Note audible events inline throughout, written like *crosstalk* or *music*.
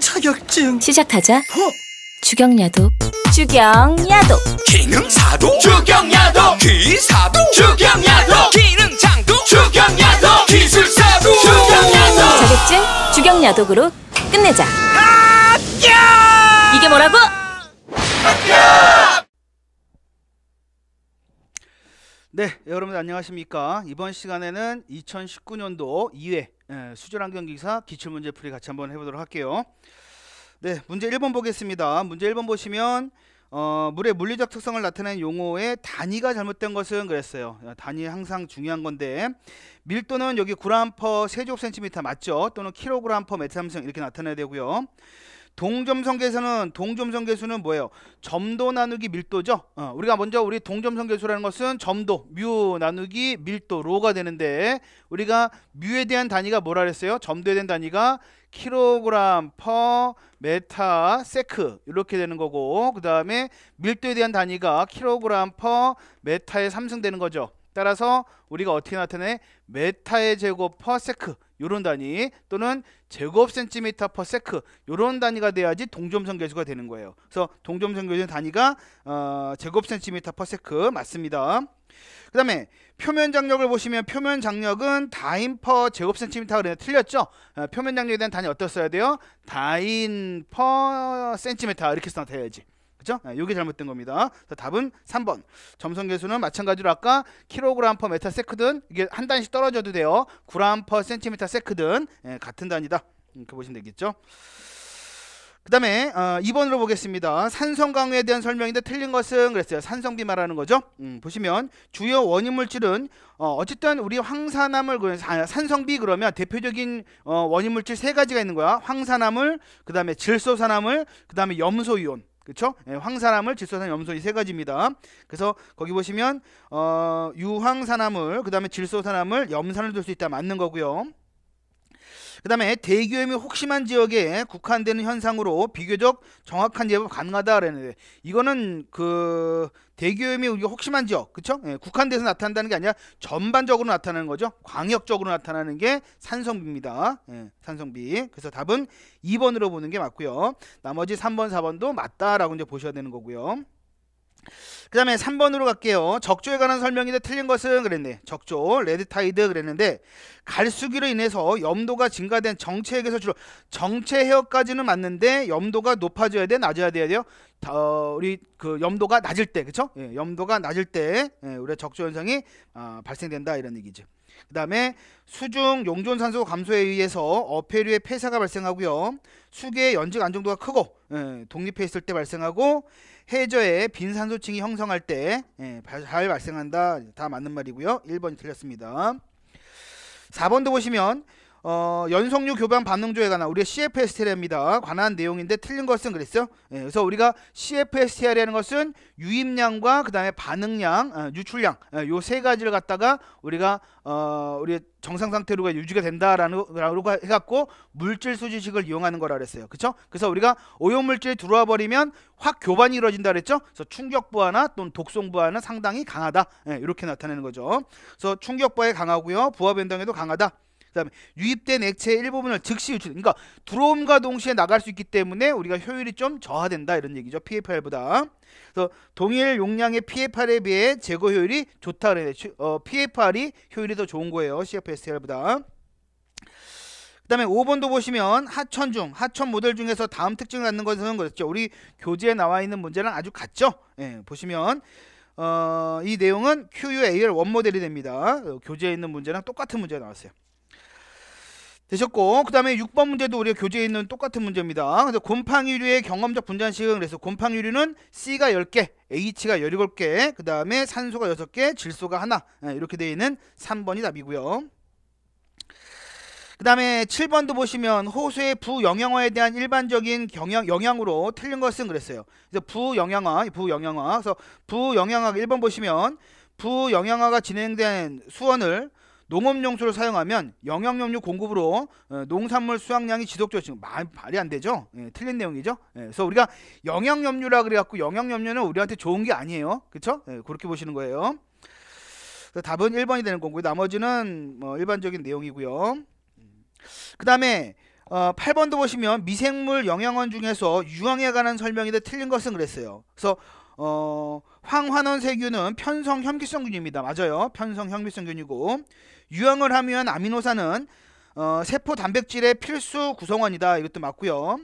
자격증 시작하자 어? 주경야도 주경야도 기능사도 주경야도 기사도 주경야도 기능장도 주경야도 기술사도 주경야도 자격증 주경야독으로 끝내자 이게 뭐라고? 네, 여러분 안녕하십니까? 이번 시간에는 2019년도 2회 예, 수절 환경기사 기출문제 풀이 같이 한번 해보도록 할게요. 네, 문제 1번 보겠습니다. 문제 1번 보시면 어, 물의 물리적 특성을 나타낸 용어의 단위가 잘못된 것은 그랬어요. 단위 항상 중요한 건데 밀도는 여기 9g 그 퍼 세제곱 센티미터 맞죠? 또는 킬로그램 퍼 메타삼성 이렇게 나타내야 되고요. 동점성계수는 동점성계수는 뭐예요? 점도 나누기 밀도죠. 어, 우리가 먼저 우리 동점성계수라는 것은 점도 뮤 나누기 밀도 로가 되는데 우리가 뮤에 대한 단위가 뭐라 그랬어요? 점도에 대한 단위가 킬로그램 퍼 메타 세크 이렇게 되는 거고 그 다음에 밀도에 대한 단위가 킬로그램 퍼 메타에 삼승 되는 거죠. 따라서 우리가 어떻게 나타내? 메타의 제곱 퍼 세크 요런 단위 또는 제곱 센티미터 퍼 세크 요런 단위가 돼야지 동점선 계수가 되는 거예요. 그래서 동점선 계수 단위가 어, 제곱 센티미터 퍼 세크 맞습니다. 그 다음에 표면 장력을 보시면 표면 장력은 다인 퍼 제곱 센티미터 그래요. 틀렸죠? 어, 표면 장력에 대한 단위 어떻게 써야 돼요? 다인 퍼 센티미터 이렇게 써놔야지. 그죠? 이게 예, 잘못된 겁니다. 답은 3번. 점성 계수는 마찬가지로 아까 킬로그램 퍼 메타 세크든 이게 한 단씩 떨어져도 돼요. 그램 퍼 센티미터 세크든 예, 같은 단위다. 이렇게 음, 보시면 되겠죠. 그 다음에 어, 2번으로 보겠습니다. 산성 강우에 대한 설명인데 틀린 것은 그랬어요. 산성비 말하는 거죠. 음, 보시면 주요 원인 물질은 어, 어쨌든 우리 황산암을 그, 아, 산성비 그러면 대표적인 어, 원인 물질 세 가지가 있는 거야. 황산암을 그 다음에 질소산암을 그 다음에 염소이온 그쵸? 예, 황산화을 질소산염, 소이 세 가지입니다. 그래서 거기 보시면 어, 유황산화을그 다음에 질소산화을 염산을 둘 수 있다 맞는 거고요. 그 다음에 대기오염이 혹심한 지역에 국한되는 현상으로 비교적 정확한 예보 가능하다 그랬는데 이거는 그 대기오염이 우리가 혹심한 지역 그쵸? 예, 국한돼서 나타난다는 게 아니라 전반적으로 나타나는 거죠 광역적으로 나타나는 게 산성비입니다 예, 산성비 그래서 답은 2번으로 보는 게 맞고요 나머지 3번 4번도 맞다라고 이제 보셔야 되는 거고요 그 다음에 3번으로 갈게요. 적조에 관한 설명인데 틀린 것은 그랬네. 적조, 레드타이드 그랬는데 갈수기로 인해서 염도가 증가된 정체액에서 주로 정체 해역까지는 맞는데 염도가 높아져야 돼, 낮아야 돼야 돼요. 어, 우리 그 염도가 낮을 때, 그쵸? 예, 염도가 낮을 때 예, 우리 적조 현상이 어, 발생된다 이런 얘기죠. 그 다음에 수중 용존 산소 감소에 의해서 어패류의 폐사가 발생하고요. 수계의 연직 안정도가 크고 예, 독립해 있을 때 발생하고 해저에 빈산소층이 형성할 때잘 예, 발생한다. 다 맞는 말이고요. 1번이 틀렸습니다. 4번도 보시면 어, 연속류 교반 반응조에 관한 우리의 CFSTR입니다. 관한 내용인데 틀린 것은 그랬죠. 예, 그래서 우리가 CFSTR이라는 것은 유입량과 그 다음에 반응량, 어, 유출량 예, 어, 요세 가지를 갖다가 우리가 어, 우리 정상 상태로 유지가 된다라는 라고 해갖고 물질 수지식을 이용하는 거라 그랬어요. 그렇 그래서 우리가 오염 물질이 들어와 버리면 확 교반이 이루어진다 그랬죠? 그래서 충격 부하나 또는 독성 부하는 상당히 강하다. 예, 이렇게 나타내는 거죠. 그래서 충격 부하에 강하고요, 부하 변동에도 강하다. 그다음에 유입된 액체의 일부분을 즉시 유출. 그러니까 들어옴과 동시에 나갈 수 있기 때문에 우리가 효율이 좀 저하된다 이런 얘기죠. PFR보다. 그래서 동일 용량의 PFR에 비해 제거 효율이 좋다 그래요. 어, PFR이 효율이 더 좋은 거예요. CFSL보다. 그 다음에 5번도 보시면 하천 중, 하천 모델 중에서 다음 특징을 갖는 것은 그렇죠. 우리 교재에 나와 있는 문제랑 아주 같죠. 예, 보시면 어, 이 내용은 QUAL 원 모델이 됩니다. 어, 교재에 있는 문제랑 똑같은 문제가 나왔어요. 되셨고 그 다음에 6번 문제도 우리가 교재에 있는 똑같은 문제입니다. 그래 곰팡이류의 경험적 분자식은 그래서 곰팡이류는 C가 10개, H가 17개, 그 다음에 산소가 6개, 질소가 하나 예, 이렇게 되어 있는 3번이 답이고요. 그 다음에 7번도 보시면 호수의 부영양화에 대한 일반적인 경향, 영향으로 틀린 것은 그랬어요. 그래서 부영양화, 부영양화. 그래서 부영양화 1번 보시면 부영양화가 진행된 수원을 농업용수를 사용하면 영양염류 공급으로 어, 농산물 수확량이 지속적으로 지금 말이 안 되죠. 예, 틀린 내용이죠. 예, 그래서 우리가 영양염류라 그래갖고 영양염류는 우리한테 좋은 게 아니에요. 그렇죠? 예, 그렇게 보시는 거예요. 그래서 답은 1번이 되는 거고 나머지는 뭐 일반적인 내용이고요. 그 다음에 어, 8번도 보시면 미생물 영양원 중에서 유황에 관한 설명인데 틀린 것은 그랬어요. 그래서 어, 황환원세균은 편성 혐기성균입니다. 맞아요. 편성 혐기성균이고 유형을 하면 아미노산은 어, 세포 단백질의 필수 구성원이다. 이것도 맞고요.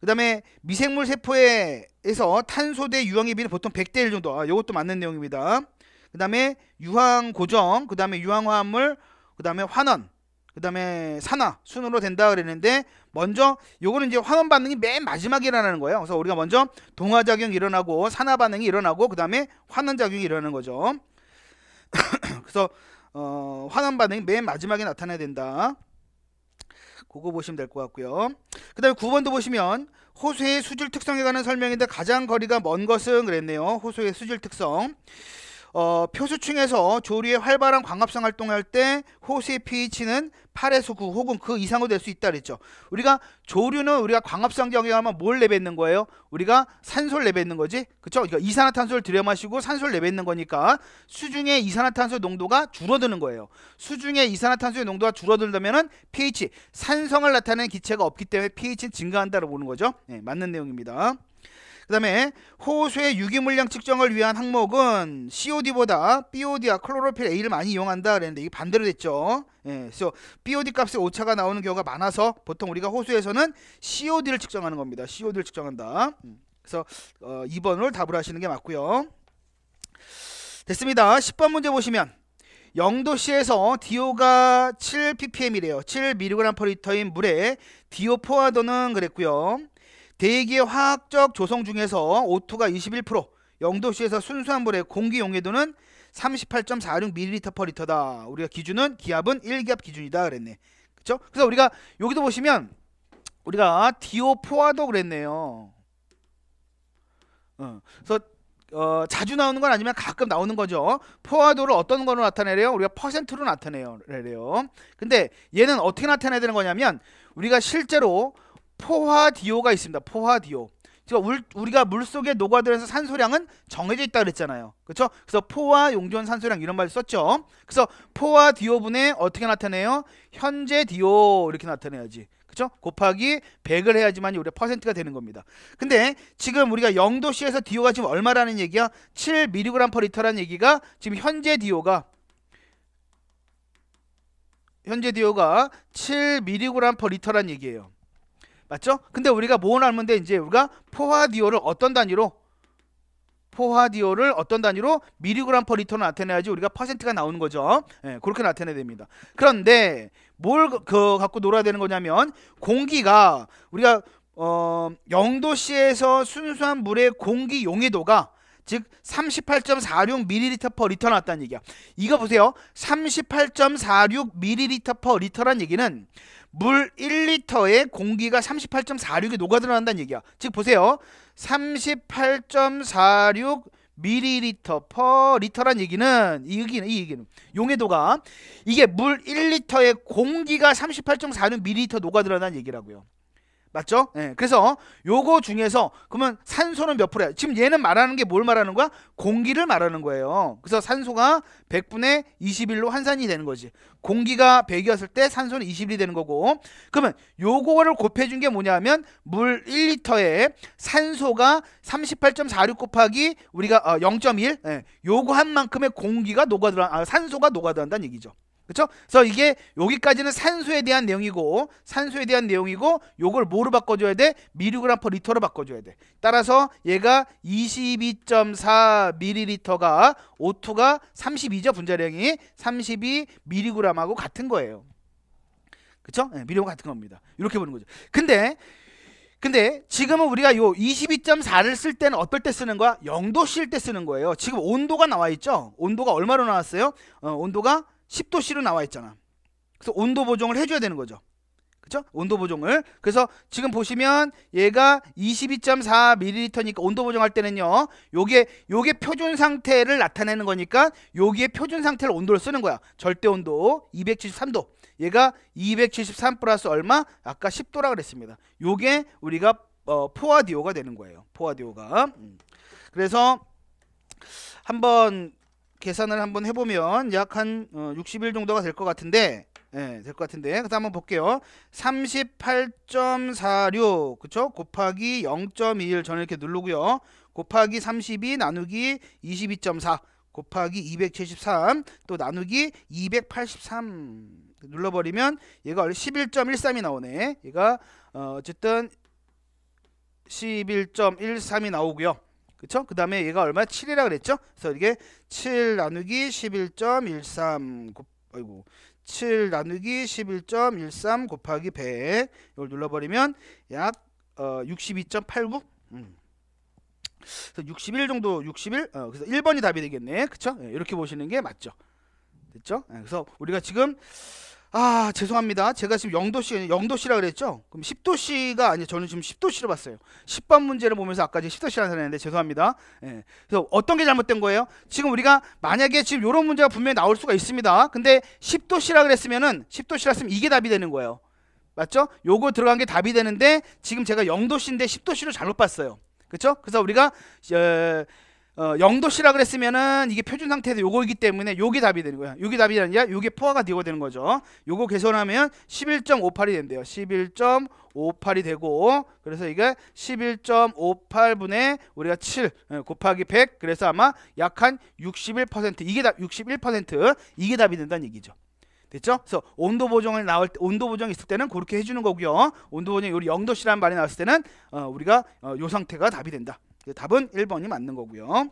그 다음에 미생물 세포에서 탄소 대 유황의 비율 보통 100대 1 정도. 아, 이것도 맞는 내용입니다. 그 다음에 유황 고정, 그 다음에 유황화합물, 그 다음에 환원, 그 다음에 산화 순으로 된다 그랬는데 먼저 요거는 이제 환원 반응이 맨 마지막에 일어나는 거예요. 그래서 우리가 먼저 동화 작용이 일어나고 산화 반응이 일어나고 그 다음에 환원 작용이 일어나는 거죠. *clears throat* 그래서 어, 화난 반응이 맨 마지막에 나타나야 된다. 그거 보시면 될 것 같고요. 그 다음에 9번도 보시면 호수의 수질 특성에 관한 설명인데 가장 거리가 먼 것은 그랬네요. 호수의 수질 특성. 어, 표수층에서 조류의 활발한 광합성 활동할 때 호수의 pH는 8에서 9 혹은 그 이상으로 될 수 있다 그랬죠. 우리가 조류는 우리가 광합성 경영하면 뭘 내뱉는 거예요? 우리가 산소를 내뱉는 거지. 그쵸? 그러니까 이산화탄소를 들여 마시고 산소를 내뱉는 거니까 수중에 이산화탄소 농도가 줄어드는 거예요. 수중에 이산화탄소의 농도가 줄어들다면은 pH 산성을 나타내는 기체가 없기 때문에 pH는 증가한다고 보는 거죠. 네, 맞는 내용입니다. 그 다음에 호수의 유기물량 측정을 위한 항목은 COD보다 BOD와 클로로필 A를 많이 이용한다 그랬는데 이게 반대로 됐죠. 예, 그래서 BOD 값에 오차가 나오는 경우가 많아서 보통 우리가 호수에서는 COD를 측정하는 겁니다. COD를 측정한다. 음, 그래서 어, 2번으 답을 하시는 게 맞고요. 됐습니다. 10번 문제 보시면 영도시에서 DO가 7ppm이래요. 7mg/L인 물에 DO 포화도는 그랬고요. 대기 화학적 조성 중에서 O2가 21%, 영도시에서 순수한 물의 공기 용해도는 38.46ml/L다. 우리가 기준은 기압은 1기압 기준이다 그랬네. 그렇죠? 그래서 우리가 여기도 보시면 우리가 디오포화도 그랬네요. 어, 그래서 어, 자주 나오는 건 아니면 가끔 나오는 거죠. 포화도를 어떤 거로 나타내래요? 우리가 퍼센트로 나타내래요. 근데 얘는 어떻게 나타내야 되는 거냐면 우리가 실제로 포화디오가 있습니다. 포화디오. 우리가 물속에 녹아들어서 산소량은 정해져 있다 그랬잖아요. 그렇죠? 그래서 포화 용존 산소량 이런 말 썼죠. 그래서 포화 디오분에 어떻게 나타내요? 현재 디오 이렇게 나타내야지. 그렇죠? 곱하기 100을 해야지만 우리 퍼센트가 되는 겁니다. 근데 지금 우리가 0도씨에서 디오가 지금 얼마라는 얘기야? 7mg/l라는 얘기가 지금 현재 디오가 현재 디오가 7mg/l라는 얘기예요. 맞죠? 근데 우리가 모어알문데 뭐 이제 우리가 포화디오를 어떤 단위로 포화디오를 어떤 단위로 미리그램 퍼 리터로 나타내야지 우리가 퍼센트가 나오는 거죠. 예, 그렇게 나타내야 됩니다. 그런데 뭘그 그 갖고 놀아야 되는 거냐면 공기가 우리가 어 0도씨에서 순수한 물의 공기 용해도가 즉 3 8 4 6 밀리리터 퍼 리터 나왔다는 얘기야. 이거 보세요. 3 8 4 6 밀리리터 퍼 리터란 얘기는 물 1리터에 공기가 38.46이 녹아들어난다는 얘기야. 즉 보세요. 38.46 밀리리터 퍼 리터란 얘기는 이 얘기는 이 얘기는 용해도가 이게 물 1리터에 공기가 38.46 밀리리터 녹아들어난 얘기라고요. 맞죠? 예. 그래서 요거 중에서 그러면 산소는 몇 프로야? 지금 얘는 말하는 게 뭘 말하는 거야? 공기를 말하는 거예요. 그래서 산소가 100분의 21로 환산이 되는 거지. 공기가 100이었을 때 산소는 21이 되는 거고. 그러면 요거를 곱해준 게 뭐냐면 물 1리터에 산소가 38.46 곱하기 우리가 0.1 어, 예. 요거 한 만큼의 공기가 녹아들어 아, 산소가 녹아들어간다는 얘기죠. 그렇죠? 그래서 이게 여기까지는 산소에 대한 내용이고 산소에 대한 내용이고 요걸 뭐로 바꿔줘야 돼? 미리그램 퍼 리터로 바꿔줘야 돼. 따라서 얘가 22.4 밀리리터가 O2가 32죠 분자량이 32 미리그램하고 같은 거예요. 그렇죠? 네, 미리그 램 같은 겁니다. 이렇게 보는 거죠. 근데 근데 지금은 우리가 요 22.4를 쓸 때는 어떨 때 쓰는 거야? 0도씨일 때 쓰는 거예요. 지금 온도가 나와 있죠? 온도가 얼마로 나왔어요? 어, 온도가 10도씨로 나와 있잖아. 그래서 온도 보정을 해줘야 되는 거죠. 그죠? 온도 보정을. 그래서 지금 보시면 얘가 22.4ml니까 온도 보정할 때는요. 요게 요게 표준 상태를 나타내는 거니까 요기에 표준 상태를 온도를 쓰는 거야. 절대 온도 273도. 얘가 273 플러스 얼마? 아까 10도라 그랬습니다. 요게 우리가 어, 포화디오가 되는 거예요. 포화디오가. 음. 그래서 한번 계산을 한번 해보면 약 한 60일 어, 정도가 될 것 같은데 예, 될것 같은데 그래서 한번 볼게요 38.46 그쵸 곱하기 0.21 저는 이렇게 누르고요 곱하기 32 나누기 22.4 곱하기 273 또 나누기 283 눌러버리면 얘가 11.13이 나오네 얘가 어, 어쨌든 11.13이 나오고요 그쵸? 그 다음에 얘가 얼마? 7이라 그랬죠? 그래서 이게 7 나누기 11.13 곱, 아이고 7 나누기 11.13 곱하기 100 이걸 눌러버리면 약 어, 62.89 음. 그래서 61 정도 61 어, 그래서 1번이 답이 되겠네 그쵸? 예, 이렇게 보시는 게 맞죠 됐죠? 예, 그래서 우리가 지금 아 죄송합니다 제가 지금 영도시영도시라 그랬죠 그럼 1 0도시가아니 저는 지금 1 0도시로 봤어요 10번 문제를 보면서 아까 1 0도시라는 사람 했는데 죄송합니다 예. 그래서 어떤 게 잘못된 거예요 지금 우리가 만약에 지금 이런 문제가 분명히 나올 수가 있습니다 근데 1 0도시라 그랬으면은 1 0도시라 쓰면 이게 답이 되는 거예요 맞죠 요거 들어간 게 답이 되는데 지금 제가 영도시인데1 0도시로 잘못 봤어요 그렇죠 그래서 우리가 어, 어, 0도씨라 그랬으면은 이게 표준 상태에서 요거이기 때문에 요게 답이 되는 거야. 요게 답이 아니라 요게 포화가 되고 되는 거죠. 요거 개선하면 11.58이 된대요. 11.58이 되고 그래서 이게 11.58분의 우리가 7 예, 곱하기 100 그래서 아마 약한61% 이게 답61% 이게 답이 된다는 얘기죠. 됐죠? 그래서 온도 보정이 나올 때, 온도 보정 있을 때는 그렇게 해주는 거고요. 온도 보정이 우리 0도씨라는 말이 나왔을 때는 어, 우리가 어, 요 상태가 답이 된다. 그 답은 1번이 맞는 거고요.